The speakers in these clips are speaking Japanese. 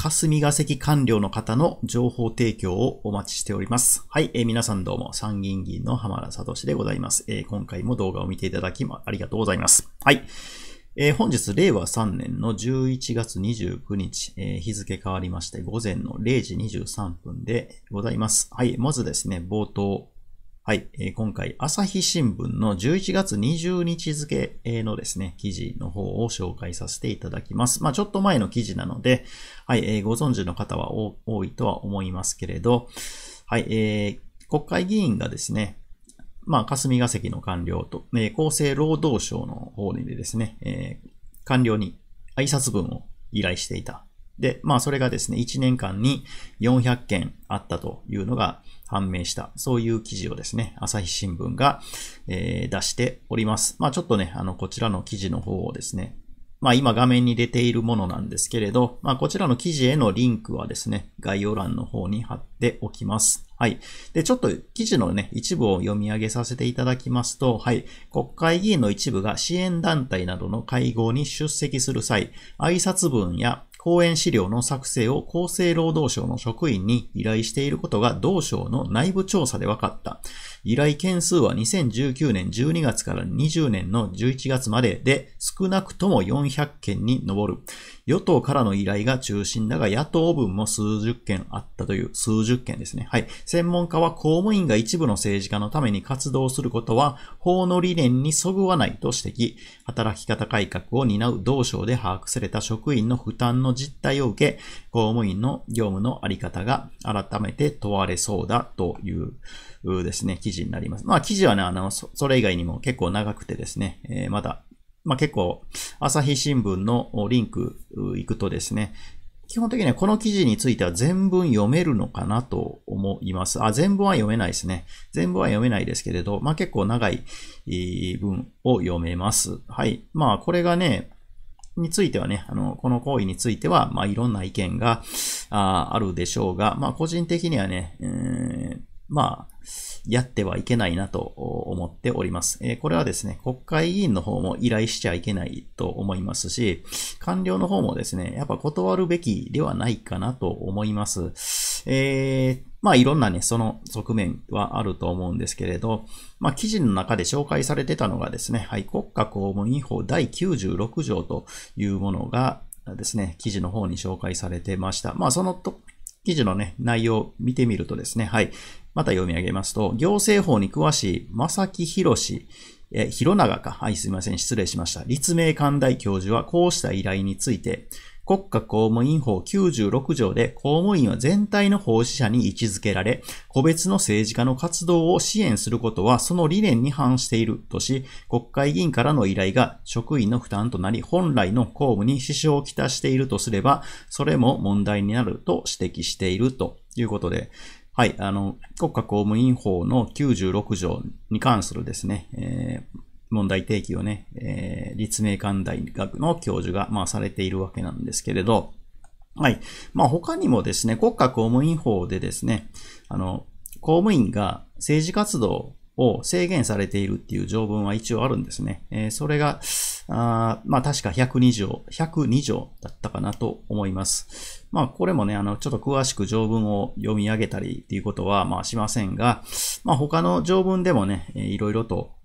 霞が関官僚の方の情報提供をお待ちしております。はい、えー、皆さんどうも、参議院議員の浜田聡でございます、えー、今回も動画を見ていただき、ま、ありがとうございます。はい。えー、本日、令和3年の11月29日、えー、日付変わりまして、午前の0時23分でございます。はい、まずですね、冒頭、はい、えー、今回、朝日新聞の11月20日付のですね、記事の方を紹介させていただきます。まあ、ちょっと前の記事なので、はい、えー、ご存知の方は多いとは思いますけれど、はい、えー、国会議員がですね、まあ、霞が関の官僚と、えー、厚生労働省の方にでですね、えー、官僚に挨拶文を依頼していたで、まあそれがですね、1年間に400件あったというのが判明した、そういう記事をですね、朝日新聞が、えー、出しております。まあちょっとね、あの、こちらの記事の方をですね、まあ今画面に出ているものなんですけれど、まあこちらの記事へのリンクはですね、概要欄の方に貼っておきます。はい。で、ちょっと記事のね、一部を読み上げさせていただきますと、はい。国会議員の一部が支援団体などの会合に出席する際、挨拶文や講演資料の作成を厚生労働省の職員に依頼していることが同省の内部調査で分かった。依頼件数は2019年12月から20年の11月までで少なくとも400件に上る。与党からの依頼が中心だが、野党分も数十件あったという、数十件ですね。はい。専門家は公務員が一部の政治家のために活動することは、法の理念にそぐわないと指摘。働き方改革を担う同省で把握された職員の負担の実態を受け、公務員の業務のあり方が改めて問われそうだというですね、記事になります。まあ記事はね、あの、それ以外にも結構長くてですね、えー、まだ、まあ結構、朝日新聞のリンク行くとですね、基本的にはこの記事については全文読めるのかなと思います。あ、全文は読めないですね。全文は読めないですけれど、まあ結構長い文を読めます。はい。まあこれがね、についてはね、あの、この行為については、まあ、いろんな意見があるでしょうが、まあ、個人的にはね、えー、まあ、やってはいけないなと思っております。えこれはですね、国会議員の方も依頼しちゃいけないと思いますし、官僚の方もですね、やっぱ断るべきではないかなと思います。えー、まあいろんなね、その側面はあると思うんですけれど、まあ記事の中で紹介されてたのがですね、はい、国家公務員法第96条というものがですね、記事の方に紹介されてました。まあそのと記事のね、内容を見てみるとですね、はい、また読み上げますと、行政法に詳しい正木博士、え、広長か。はい、すみません。失礼しました。立命館大教授はこうした依頼について、国家公務員法96条で公務員は全体の奉仕者に位置づけられ、個別の政治家の活動を支援することはその理念に反しているとし、国会議員からの依頼が職員の負担となり、本来の公務に支障をきたしているとすれば、それも問題になると指摘しているということで、はい、あの、国家公務員法の96条に関するですね、えー、問題提起をね、えー、立命館大学の教授が、まあ、されているわけなんですけれど、はい。まあ、他にもですね、国家公務員法でですね、あの、公務員が政治活動を制限されているっていう条文は一応あるんですね。えー、それが、あまあ確か102条、102条だったかなと思います。まあこれもね、あの、ちょっと詳しく条文を読み上げたりっていうことはまあしませんが、まあ他の条文でもね、いろいろと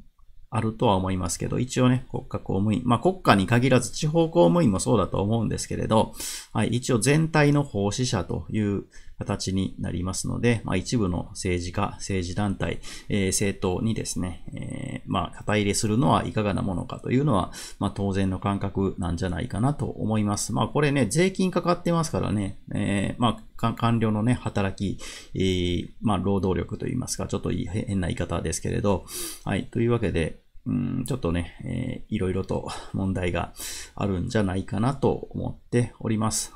あるとは思いますけど、一応ね、国家公務員、まあ国家に限らず地方公務員もそうだと思うんですけれど、はい、一応全体の奉仕者という形になりますので、まあ、一部の政治家、政治団体、えー、政党にですね、えー、まあ、肩入れするのはいかがなものかというのは、まあ、当然の感覚なんじゃないかなと思います。まあ、これね、税金かかってますからね、えー、まあ、官僚のね、働き、えー、まあ、労働力といいますか、ちょっと変な言い方ですけれど、はい、というわけで、うん、ちょっとね、えー、いろいろと問題があるんじゃないかなと思っております。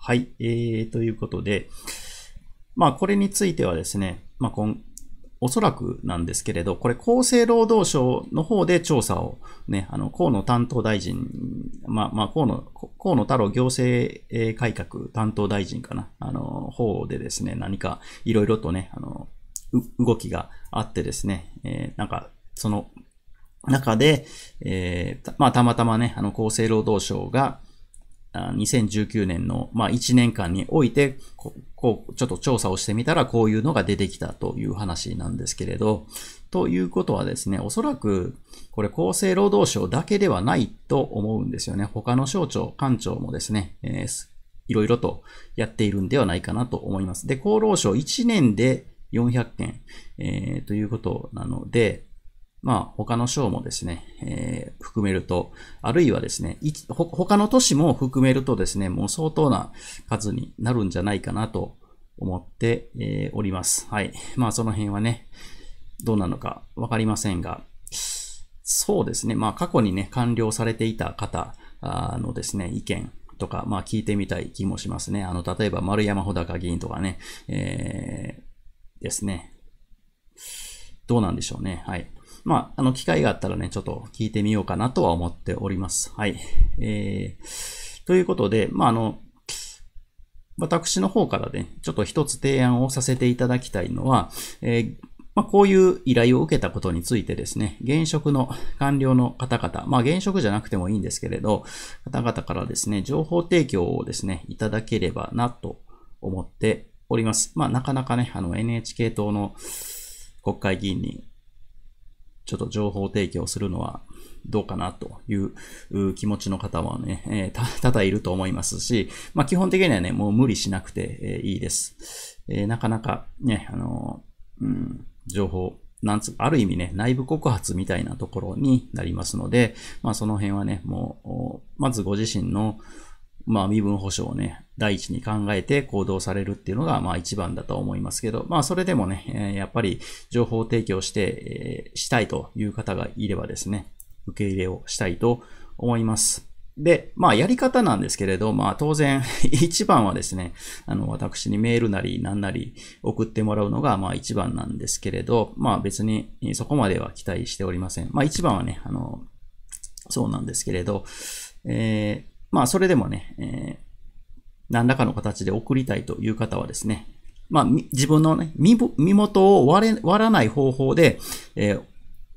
はい、えー、ということで、まあ、これについてはですね、まあ、今、おそらくなんですけれど、これ厚生労働省の方で調査をね、あの、河野担当大臣、まあ、まあ、河野、河野太郎行政改革担当大臣かな、あの、方でですね、何かいろいろとね、あの、動きがあってですね、えー、なんか、その中で、えー、まあ、たまたまね、あの、厚生労働省が、2019年の、まあ、1年間においてこ、こう、ちょっと調査をしてみたら、こういうのが出てきたという話なんですけれど、ということはですね、おそらく、これ厚生労働省だけではないと思うんですよね。他の省庁、官庁もですね、えー、いろいろとやっているんではないかなと思います。で、厚労省1年で400件、えー、ということなので、まあ、他の省もですね、えー、含めると、あるいはですね、他の都市も含めるとですね、もう相当な数になるんじゃないかなと思って、えー、おります。はい。まあ、その辺はね、どうなのかわかりませんが、そうですね、まあ、過去にね、完了されていた方のですね、意見、とか、まあ聞いてみたい気もしますね。あの、例えば丸山穂高議員とかね、えー、ですね。どうなんでしょうね。はい。まあ、あの、機会があったらね、ちょっと聞いてみようかなとは思っております。はい。えー、ということで、まあ、あの、私の方からね、ちょっと一つ提案をさせていただきたいのは、えーまあ、こういう依頼を受けたことについてですね、現職の官僚の方々、まあ現職じゃなくてもいいんですけれど、方々からですね、情報提供をですね、いただければなと思っております。まあなかなかね、あの NHK 党の国会議員にちょっと情報提供するのはどうかなという気持ちの方はね、えだ 多々いると思いますし、まあ基本的にはね、もう無理しなくていいです。えなかなかね、あの、うん、情報、なんつ、ある意味ね、内部告発みたいなところになりますので、まあその辺はね、もう、まずご自身の、まあ身分保障をね、第一に考えて行動されるっていうのが、まあ一番だと思いますけど、まあそれでもね、やっぱり情報提供して、えしたいという方がいればですね、受け入れをしたいと思います。で、まあ、やり方なんですけれど、まあ、当然、一番はですね、あの、私にメールなり、なんなり送ってもらうのが、まあ、一番なんですけれど、まあ、別にそこまでは期待しておりません。まあ、一番はね、あの、そうなんですけれど、えー、まあ、それでもね、えー、何らかの形で送りたいという方はですね、まあ、自分のね、身元を割れ割らない方法で、えー、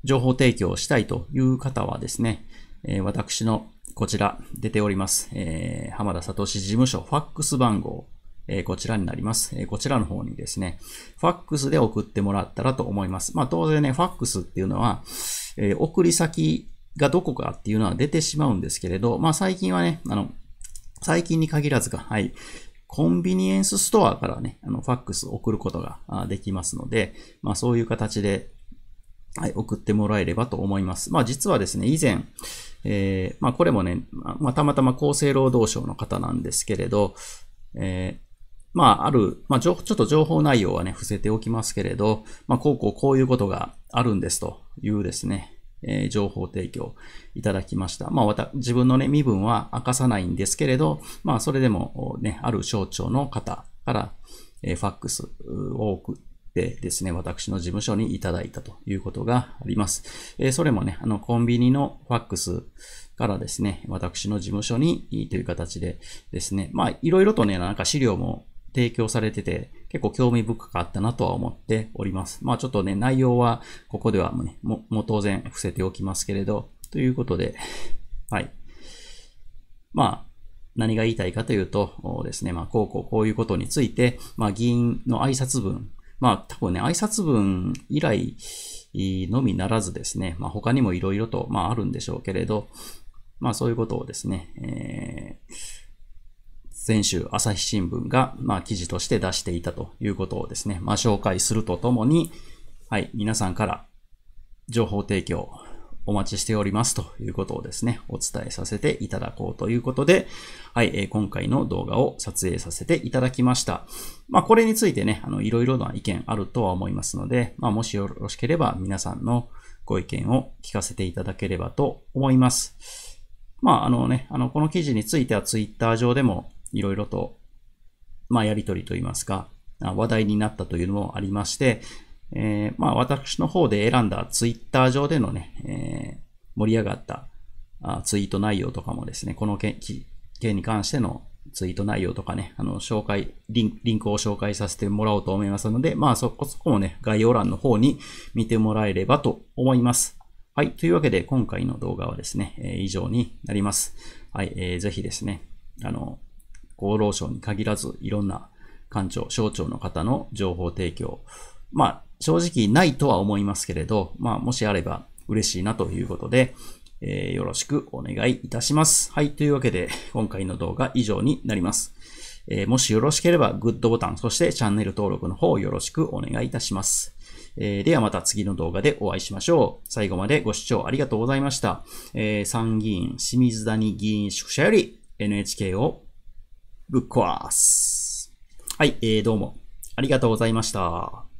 情報提供をしたいという方はですね、えー、私のこちら出ております、えー、浜田聡事務所ファックス番号、えー、こちらになります、えー。こちらの方にですね、ファックスで送ってもらったらと思います。まあ当然ね、ファックスっていうのは、えー、送り先がどこかっていうのは出てしまうんですけれど、まあ最近はね、あの、最近に限らずか、はい、コンビニエンスストアからね、あの、ファックス送ることができますので、まあそういう形で、はい、送ってもらえればと思います。まあ実はですね、以前、えー、まあこれもね、まあたまたま厚生労働省の方なんですけれど、えーまあ、ある、まあ、ちょっと情報内容はね、伏せておきますけれど、まあ、こうこうこういうことがあるんですというですね、えー、情報提供いただきました。まあ、わた、自分のね、身分は明かさないんですけれど、まあ、それでもね、ある省庁の方から、えー、ファックスを送ってですね、私の事務所にいただいたということがあります。えー、それもね、あの、コンビニのファックスからですね、私の事務所にという形でですね、まあ、いろいろとね、なんか資料も提供されてて、結構興味深かったなとは思っております。まあちょっとね、内容はここではもうね、もう当然伏せておきますけれど、ということで、はい。まあ、何が言いたいかというとですね、まあ、こうこうこういうことについて、まあ、議員の挨拶文、まあ、多分ね、挨拶文以来のみならずですね、まあ、他にもいろいろと、まあ、あるんでしょうけれど、まあ、そういうことをですね、えー先週、朝日新聞が、まあ、記事として出していたということをですね、まあ、紹介するとともに、はい、皆さんから情報提供お待ちしておりますということをですね、お伝えさせていただこうということで、はい、え今回の動画を撮影させていただきました。まあ、これについてね、あの、いろいろな意見あるとは思いますので、まあ、もしよろしければ皆さんのご意見を聞かせていただければと思います。まあ、あのね、あの、この記事については Twitter 上でもいろいろと、まあ、やりとりといいますか、話題になったというのもありまして、えー、まあ、私の方で選んだツイッター上でのね、えー、盛り上がったあツイート内容とかもですね、この件件に関してのツイート内容とかね、あの、紹介リン、リンクを紹介させてもらおうと思いますので、まあそこそこもね、概要欄の方に見てもらえればと思います。はい。というわけで、今回の動画はですね、えー、以上になります。はい、えー。ぜひですね、あの、厚労省に限らず、いろんな官庁、省庁の方の情報提供、まあ、正直ないとは思いますけれど、まあ、もしあれば嬉しいなということで、えー、よろしくお願いいたします。はい、というわけで、今回の動画以上になります。えー、もしよろしければ、グッドボタン、そしてチャンネル登録の方よろしくお願いいたします。えー、ではまた次の動画でお会いしましょう。最後までご視聴ありがとうございました。えー、参議院清水谷議員宿舎より NHK をぶっ壊す。はい、えー、どうもありがとうございました。